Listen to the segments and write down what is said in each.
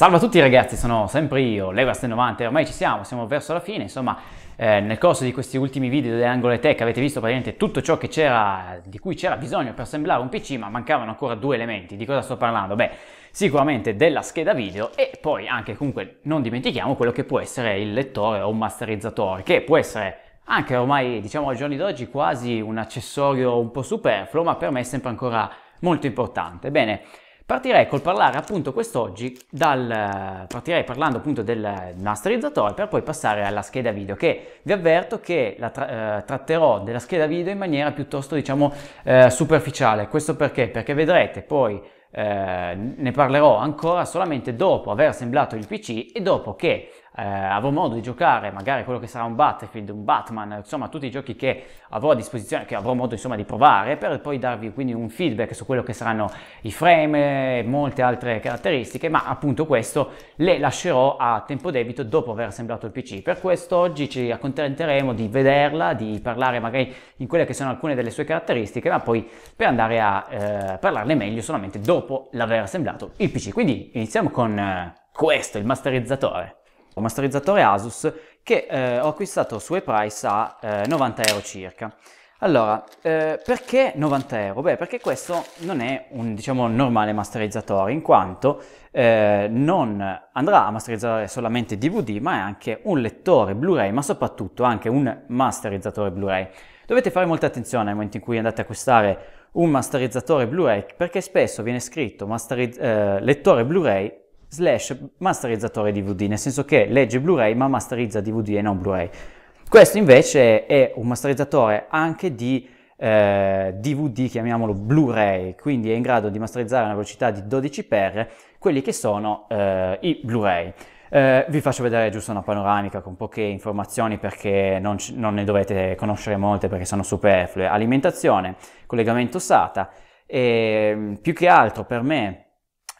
Salve a tutti ragazzi, sono sempre io, Levas90 e ormai ci siamo, siamo verso la fine, insomma eh, nel corso di questi ultimi video Angole Tech avete visto praticamente tutto ciò di cui c'era bisogno per sembrare un PC ma mancavano ancora due elementi, di cosa sto parlando? Beh, sicuramente della scheda video e poi anche comunque non dimentichiamo quello che può essere il lettore o un masterizzatore che può essere anche ormai diciamo al giorno d'oggi quasi un accessorio un po' superfluo ma per me è sempre ancora molto importante. Bene, Partirei col parlare appunto quest'oggi dal, partirei parlando appunto del masterizzatore per poi passare alla scheda video che vi avverto che la tra, eh, tratterò della scheda video in maniera piuttosto diciamo eh, superficiale. Questo perché? Perché vedrete poi eh, ne parlerò ancora solamente dopo aver assemblato il PC e dopo che eh, avrò modo di giocare magari quello che sarà un Battlefield, un Batman, insomma tutti i giochi che avrò a disposizione, che avrò modo insomma di provare per poi darvi quindi un feedback su quello che saranno i frame e molte altre caratteristiche, ma appunto questo le lascerò a tempo debito dopo aver assemblato il PC. Per questo oggi ci accontenteremo di vederla, di parlare magari in quelle che sono alcune delle sue caratteristiche, ma poi per andare a eh, parlarne meglio solamente dopo l'aver assemblato il PC. Quindi iniziamo con eh, questo, il masterizzatore un masterizzatore Asus che eh, ho acquistato su ePrice a eh, 90 euro circa. Allora, eh, perché 90 euro? Beh, perché questo non è un, diciamo, normale masterizzatore, in quanto eh, non andrà a masterizzare solamente DVD, ma è anche un lettore Blu-ray, ma soprattutto anche un masterizzatore Blu-ray. Dovete fare molta attenzione al momento in cui andate a acquistare un masterizzatore Blu-ray, perché spesso viene scritto eh, lettore Blu-ray slash masterizzatore DVD, nel senso che legge Blu-ray ma masterizza DVD e non Blu-ray. Questo invece è un masterizzatore anche di eh, DVD, chiamiamolo Blu-ray, quindi è in grado di masterizzare a una velocità di 12x quelli che sono eh, i Blu-ray. Eh, vi faccio vedere giusto una panoramica con poche informazioni perché non, non ne dovete conoscere molte perché sono superflue. Alimentazione, collegamento SATA e ehm, più che altro per me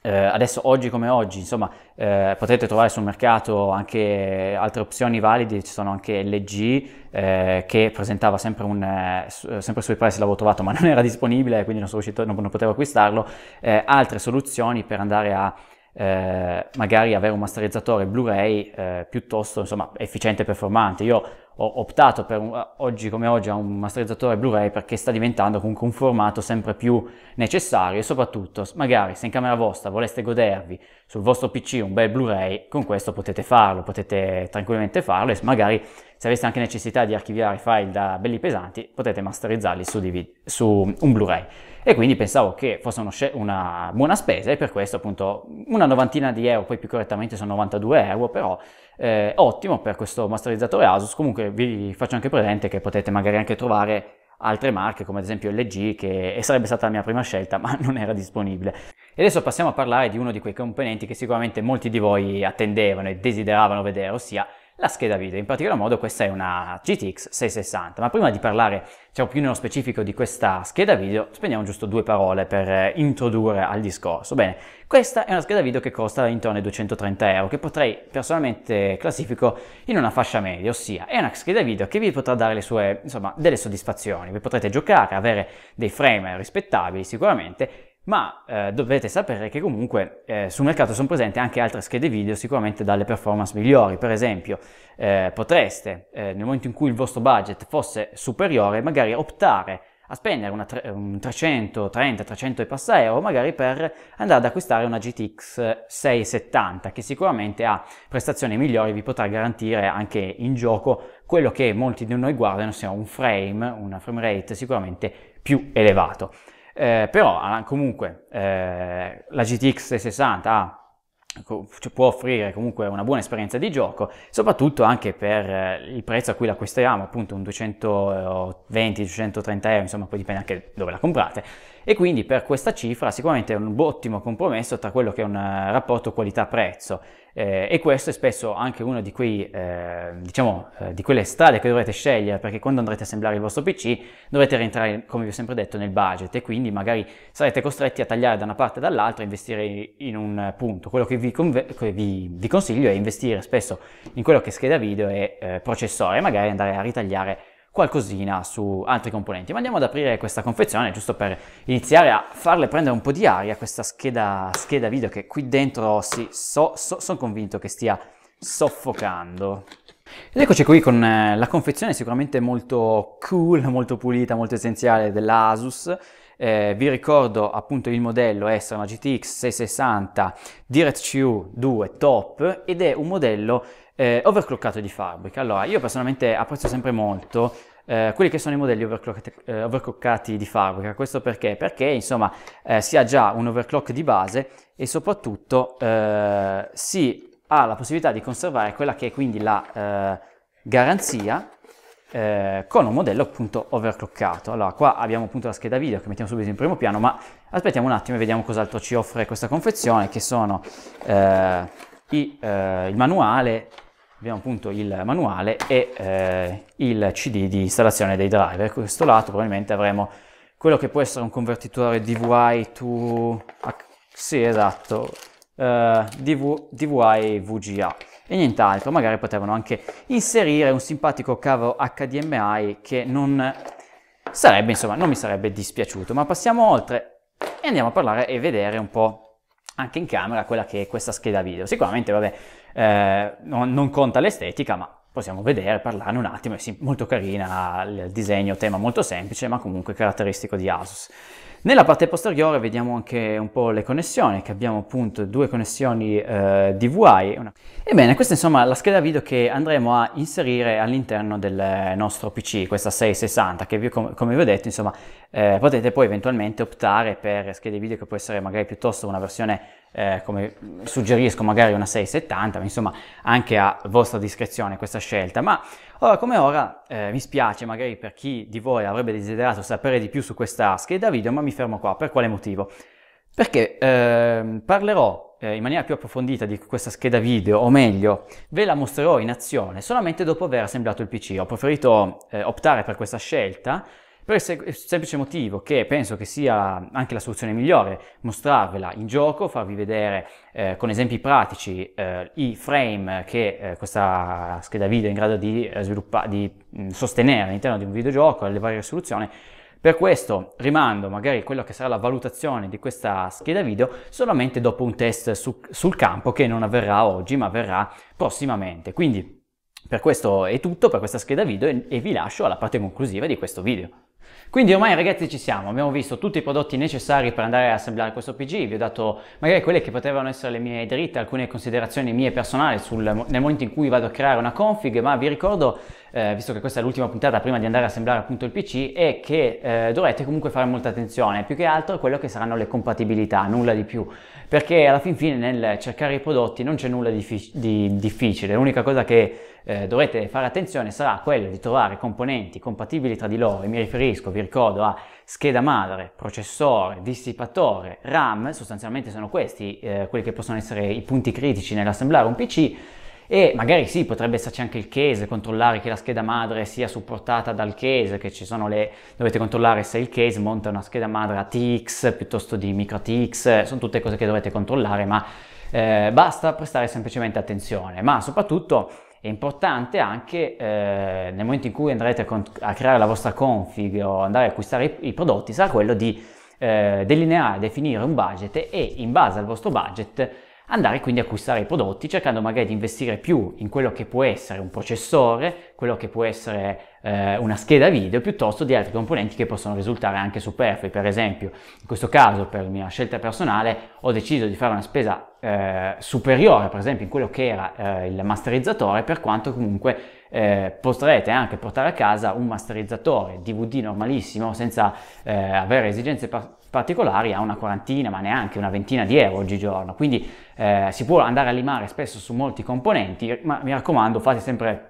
eh, adesso oggi come oggi, insomma, eh, potete trovare sul mercato anche altre opzioni valide, ci sono anche LG eh, che presentava sempre un, eh, eh, sempre sui prezzi l'avevo trovato ma non era disponibile quindi non sono riuscito, non, non potevo acquistarlo, eh, altre soluzioni per andare a magari avere un masterizzatore Blu-ray piuttosto insomma efficiente e performante. Io ho optato per un, oggi come oggi a un masterizzatore Blu-ray perché sta diventando comunque un formato sempre più necessario e soprattutto magari se in camera vostra voleste godervi sul vostro PC un bel Blu-ray, con questo potete farlo, potete tranquillamente farlo e magari se aveste anche necessità di archiviare file da belli pesanti potete masterizzarli su, DVD, su un Blu-ray e quindi pensavo che fosse una buona spesa e per questo appunto una novantina di euro, poi più correttamente sono 92 euro, però eh, ottimo per questo masterizzatore Asus, comunque vi faccio anche presente che potete magari anche trovare altre marche come ad esempio LG che sarebbe stata la mia prima scelta ma non era disponibile. E adesso passiamo a parlare di uno di quei componenti che sicuramente molti di voi attendevano e desideravano vedere, ossia la scheda video. In particolar modo questa è una GTX 660, ma prima di parlare diciamo, più nello specifico di questa scheda video, spendiamo giusto due parole per eh, introdurre al discorso. Bene, questa è una scheda video che costa intorno ai 230 euro, che potrei personalmente classifico in una fascia media, ossia è una scheda video che vi potrà dare le sue, insomma, delle soddisfazioni, vi potrete giocare, avere dei frame rispettabili sicuramente ma eh, dovete sapere che comunque eh, sul mercato sono presenti anche altre schede video sicuramente dalle performance migliori, per esempio eh, potreste eh, nel momento in cui il vostro budget fosse superiore magari optare a spendere una, un 330, 300 e passa euro magari per andare ad acquistare una GTX 670 che sicuramente ha prestazioni migliori, vi potrà garantire anche in gioco quello che molti di noi guardano, ossia un frame, una frame rate sicuramente più elevato. Eh, però ah, comunque eh, la GTX 60 ha può offrire comunque una buona esperienza di gioco, soprattutto anche per eh, il prezzo a cui la acquistiamo, appunto un 220-230 eh, euro, insomma poi dipende anche dove la comprate, e quindi per questa cifra sicuramente è un ottimo compromesso tra quello che è un eh, rapporto qualità-prezzo eh, e questo è spesso anche una di, quei, eh, diciamo, eh, di quelle strade che dovrete scegliere perché quando andrete a assemblare il vostro PC dovrete rientrare, come vi ho sempre detto, nel budget e quindi magari sarete costretti a tagliare da una parte o dall'altra e investire in un punto. Quello che vi, conve- vi, vi consiglio è investire spesso in quello che è scheda video e eh, processore e magari andare a ritagliare qualcosina su altri componenti. Ma andiamo ad aprire questa confezione giusto per iniziare a farle prendere un po' di aria questa scheda, scheda video che qui dentro sì, so, so, sono convinto che stia soffocando. Ed eccoci qui con eh, la confezione sicuramente molto cool, molto pulita, molto essenziale dell'Asus. Eh, vi ricordo appunto il modello è una GTX 660 DirectQ 2 Top ed è un modello eh, overclockato di fabbrica. Allora, io personalmente apprezzo sempre molto eh, quelli che sono i modelli overclock, eh, overclockati di fabbrica. Questo perché? Perché, insomma, eh, si ha già un overclock di base e soprattutto eh, si ha la possibilità di conservare quella che è quindi la eh, garanzia eh, con un modello appunto overclockato. Allora qua abbiamo appunto la scheda video che mettiamo subito in primo piano, ma aspettiamo un attimo e vediamo cos'altro ci offre questa confezione che sono eh, i, eh, il manuale abbiamo appunto il manuale e eh, il CD di installazione dei driver. Ecco, questo lato probabilmente avremo quello che può essere un convertitore DVI to... sì, esatto, eh, DV, DVI VGA e nient'altro. Magari potevano anche inserire un simpatico cavo HDMI che non sarebbe, insomma, non mi sarebbe dispiaciuto. Ma passiamo oltre e andiamo a parlare e vedere un po' anche in camera quella che è questa scheda video. Sicuramente, vabbè, eh, non, non conta l'estetica, ma possiamo vedere, parlarne un attimo, è molto carina, il disegno, tema molto semplice, ma comunque caratteristico di Asus. Nella parte posteriore vediamo anche un po' le connessioni, che abbiamo appunto due connessioni eh, DVI. Una... Ebbene, questa è insomma la scheda video che andremo a inserire all'interno del nostro PC, questa 660, che vi, com- come vi ho detto, insomma, eh, potete poi eventualmente optare per schede video che può essere magari piuttosto una versione eh, come suggerisco magari una 670, ma insomma anche a vostra discrezione questa scelta. Ma ora come ora eh, mi spiace magari per chi di voi avrebbe desiderato sapere di più su questa scheda video, ma mi fermo qua. Per quale motivo? Perché ehm, eh, parlerò in maniera più approfondita di questa scheda video, o meglio, ve la mostrerò in azione solamente dopo aver assemblato il PC. Ho preferito eh, optare per questa scelta per il semplice motivo che penso che sia anche la soluzione migliore mostrarvela in gioco, farvi vedere eh, con esempi pratici eh, i frame che eh, questa scheda video è in grado di, eh, sviluppa- di mh, mm, sostenere all'interno di un videogioco, le varie risoluzioni. Per questo rimando magari quella che sarà la valutazione di questa scheda video solamente dopo un test su- sul campo che non avverrà oggi ma avverrà prossimamente. Quindi per questo è tutto per questa scheda video e, e vi lascio alla parte conclusiva di questo video. Quindi ormai ragazzi ci siamo, abbiamo visto tutti i prodotti necessari per andare a assemblare questo PG, vi ho dato magari quelle che potevano essere le mie dritte, alcune considerazioni mie personali sul, nel momento in cui vado a creare una config, ma vi ricordo, eh, visto che questa è l'ultima puntata prima di andare a assemblare appunto il PC, è che eh, dovrete comunque fare molta attenzione, più che altro a quello che saranno le compatibilità, nulla di più, perché alla fin fine nel cercare i prodotti non c'è nulla di, di difficile, l'unica cosa che eh, dovrete fare attenzione sarà quello di trovare componenti compatibili tra di loro e mi riferisco, vi ricordo, a scheda madre, processore, dissipatore, RAM, sostanzialmente sono questi eh, quelli che possono essere i punti critici nell'assemblare un PC e magari sì, potrebbe esserci anche il case, controllare che la scheda madre sia supportata dal case, che ci sono le... dovete controllare se il case monta una scheda madre ATX piuttosto di micro ATX, sono tutte cose che dovete controllare, ma eh, basta prestare semplicemente attenzione, ma soprattutto è importante anche eh, nel momento in cui andrete a, con- a, creare la vostra config o andare a acquistare i, i prodotti, sarà quello di eh, delineare, definire un budget e in base al vostro budget andare quindi a acquistare i prodotti cercando magari di investire più in quello che può essere un processore, quello che può essere eh, una scheda video piuttosto di altri componenti che possono risultare anche superflui. Per esempio, in questo caso per mia scelta personale ho deciso di fare una spesa eh, superiore, per esempio, in quello che era eh, il masterizzatore, per quanto comunque eh, potrete anche portare a casa un masterizzatore DVD normalissimo senza eh, avere esigenze par- particolari a una quarantina, ma neanche una ventina di euro oggigiorno. Quindi eh, si può andare a limare spesso su molti componenti, ma mi raccomando, fate sempre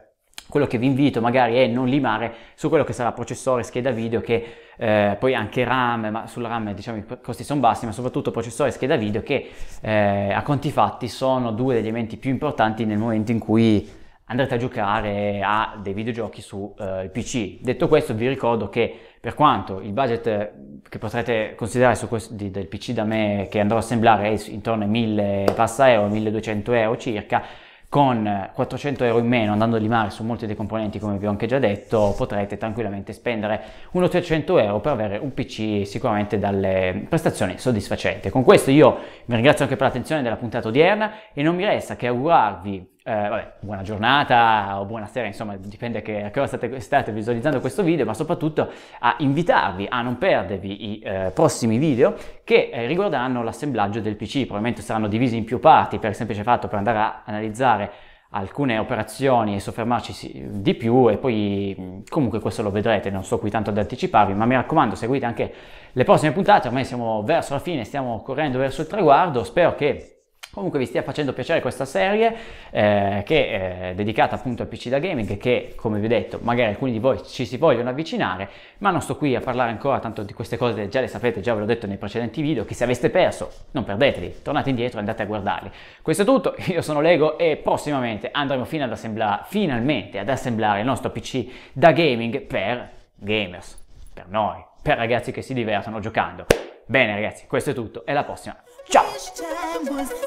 quello che vi invito magari è non limare su quello che sarà processore, scheda video, che eh, poi anche RAM, ma sulla RAM diciamo i costi sono bassi, ma soprattutto processore e scheda video che eh, a conti fatti sono due degli elementi più importanti nel momento in cui andrete a giocare a dei videogiochi sul eh, PC. Detto questo vi ricordo che per quanto il budget che potrete considerare questo, di, del PC da me che andrò a assemblare è intorno ai 1000 passa euro, 1200 euro circa, con 400 euro in meno andando a limare su molti dei componenti come vi ho anche già detto potrete tranquillamente spendere 1 300 euro per avere un pc sicuramente dalle prestazioni soddisfacenti con questo io vi ringrazio anche per l'attenzione della puntata odierna e non mi resta che augurarvi eh, vabbè, buona giornata o buonasera, insomma, dipende che, a che ora state, state, visualizzando questo video, ma soprattutto a invitarvi a non perdervi i eh, prossimi video che eh, riguarderanno l'assemblaggio del PC. Probabilmente saranno divisi in più parti per il semplice fatto per andare a analizzare alcune operazioni e soffermarci di più e poi mm, comunque questo lo vedrete, non sto qui tanto ad anticiparvi, ma mi raccomando seguite anche le prossime puntate, ormai siamo verso la fine, stiamo correndo verso il traguardo, spero che Comunque vi stia facendo piacere questa serie eh, che eh, è dedicata appunto al PC da gaming che come vi ho detto magari alcuni di voi ci si vogliono avvicinare ma non sto qui a parlare ancora tanto di queste cose già le sapete già ve l'ho detto nei precedenti video che se aveste perso non perdeteli tornate indietro e andate a guardarli questo è tutto io sono Lego e prossimamente andremo fino ad assembla- finalmente ad assemblare il nostro PC da gaming per gamers per noi per ragazzi che si divertono giocando Bene ragazzi, questo è tutto e alla prossima. Ciao!